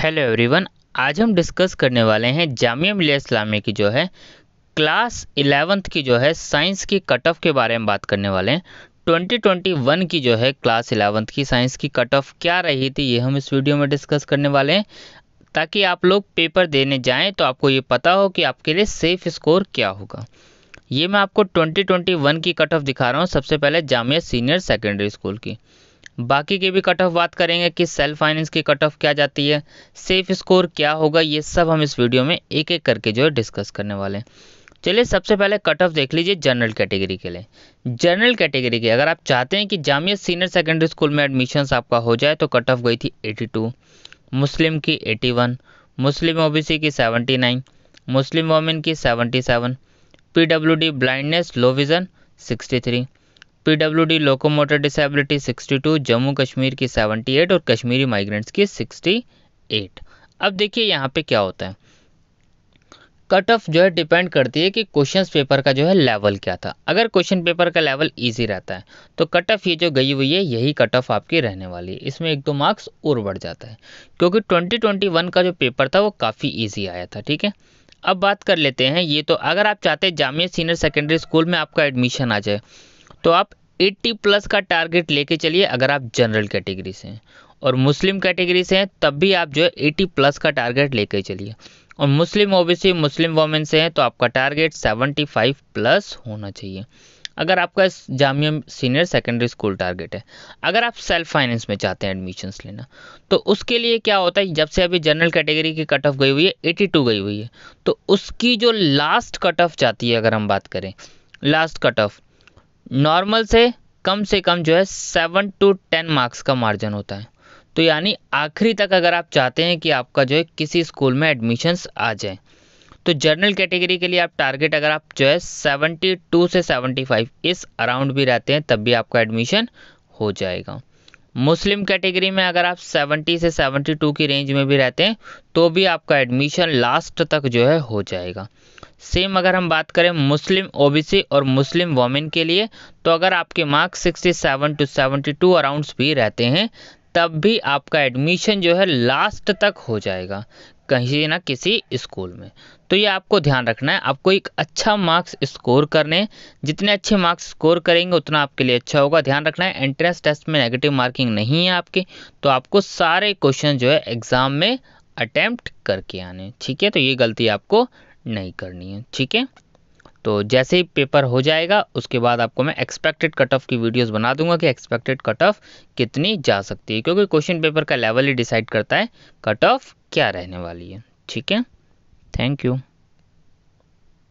hello everyone आज हम discuss करने वाले हैं जामिया मिलिया इस्लामिया की जो है क्लास इलेवंथ की जो है साइंस की कट ऑफ के बारे में बात करने वाले हैं 2021 की जो है क्लास इलेवंथ की साइंस की कट ऑफ क्या रही थी ये हम इस वीडियो में डिस्कस करने वाले हैं ताकि आप लोग पेपर देने जाएं तो आपको ये पता हो कि आपके लिए सेफ स्कोर क्या होगा ये मैं आपको 2021 की कट ऑफ दिखा रहा हूँ सबसे पहले जामिया सीनियर सेकेंडरी स्कूल की बाकी की भी कट ऑफ बात करेंगे कि सेल्फ फाइनेंस की कट ऑफ क्या जाती है सेफ स्कोर क्या होगा ये सब हम इस वीडियो में एक एक करके जो है डिस्कस करने वाले हैं चलिए सबसे पहले कट ऑफ देख लीजिए जनरल कैटेगरी के लिए जनरल कैटेगरी के अगर आप चाहते हैं कि जामिया सीनियर सेकेंडरी स्कूल में एडमिशन्स आपका हो जाए तो कट ऑफ गई थी एटी मुस्लिम की एटी मुस्लिम ओ की सेवेंटी मुस्लिम वोमेन की 77 PWD blindness low vision sixty PWD locomotor disability 62 Jammu Kashmir की 78 और कश्मीरी माइग्रेंट्स की 68 अब देखिए यहाँ पे क्या होता है कट ऑफ जो है डिपेंड करती है कि क्वेश्चन पेपर का जो है लेवल क्या था अगर क्वेश्चन पेपर का लेवल इजी रहता है तो कट ऑफ ये जो गई हुई है यही कट ऑफ आपकी रहने वाली है इसमें एक दो मार्क्स और बढ़ जाता है क्योंकि 2021 का जो पेपर था वो काफ़ी इजी आया था ठीक है अब बात कर लेते हैं ये तो अगर आप चाहते हैं जामिया सीनियर सेकेंडरी स्कूल में आपका एडमिशन आ जाए तो आप 80 प्लस का टारगेट लेके चलिए अगर आप जनरल कैटेगरी से हैं और मुस्लिम कैटेगरी से हैं तब भी आप जो है एट्टी प्लस का टारगेट ले चलिए और मुस्लिम ओबीसी मुस्लिम वोमेन से हैं तो आपका टारगेट 75 प्लस होना चाहिए अगर आपका Jamia senior secondary school target है अगर आप सेल्फ फाइनेंस में चाहते हैं एडमिशन्स लेना तो उसके लिए क्या होता है जब से अभी जनरल कैटेगरी की कट ऑफ गई हुई है 82 गई हुई है तो उसकी जो लास्ट कट ऑफ जाती है अगर हम बात करें लास्ट कट ऑफ नॉर्मल से कम से कम जो है सेवन टू टेन मार्क्स का मार्जिन होता है तो यानी आखिरी तक अगर आप चाहते हैं कि आपका जो है किसी स्कूल में एडमिशन्स आ जाए तो जर्नल कैटेगरी के लिए आप टारगेट अगर आप जो है टू से सेवेंटी फाइव इस अराउंड भी रहते हैं तब भी आपका एडमिशन हो जाएगा मुस्लिम कैटेगरी में अगर आप सेवेंटी से टू की रेंज में भी रहते हैं तो भी आपका एडमिशन लास्ट तक जो है हो जाएगा सेम अगर हम बात करें मुस्लिम ओबीसी और मुस्लिम वोमेन के लिए तो अगर आपके मार्क्स 67 टू 72 अराउंड्स भी रहते हैं तब भी आपका एडमिशन जो है लास्ट तक हो जाएगा कहीं ना किसी स्कूल में तो ये आपको ध्यान रखना है आपको एक अच्छा मार्क्स स्कोर करने जितने अच्छे मार्क्स स्कोर करेंगे उतना आपके लिए अच्छा होगा ध्यान रखना है एंट्रेंस टेस्ट में नेगेटिव मार्किंग नहीं है आपके तो आपको सारे क्वेश्चन जो है एग्ज़ाम में अटैम्प्ट करके आने ठीक है तो ये गलती आपको नहीं करनी है ठीक है तो जैसे ही पेपर हो जाएगा उसके बाद आपको मैं एक्सपेक्टेड कट ऑफ की वीडियोस बना दूंगा कि एक्सपेक्टेड कट ऑफ कितनी जा सकती है क्योंकि क्वेश्चन पेपर का लेवल ही डिसाइड करता है कट ऑफ क्या रहने वाली है ठीक है थैंक यू